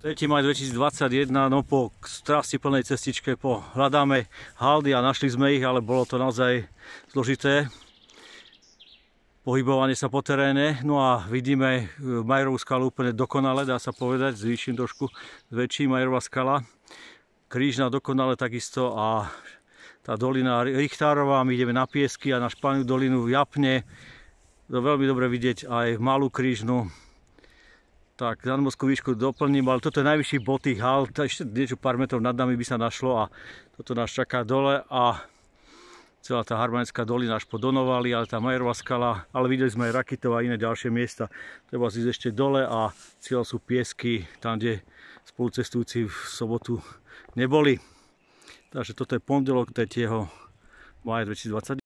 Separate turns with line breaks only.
3. maj 2021, no po strasti plnej cestičke po hľadáme haldy a našli sme ich, ale bolo to naozaj zložité pohybovanie sa po teréne. No a vidíme e, Majerovú skalu úplne dokonale, dá sa povedať, zvýšim trošku, väčší Majerová skala. Krížna dokonale takisto a tá dolina Richtárová, my ideme na piesky a na Španiu dolinu v Japne. To veľmi dobre vidieť aj malú krížnu, tak, nadmorskú výšku doplním, ale toto je najvyšší bod tých hal, ešte niečo pár metrov nad nami by sa našlo a toto nás čaká dole a celá tá Harmanická dolina až podonovali, ale tá Majerová skala, ale videli sme aj Rakitov a iné ďalšie miesta. Treba si ísť ešte dole a cieľ sú piesky, tam, kde spolucestujúci v sobotu neboli. Takže toto je pondelok, to maja 2020.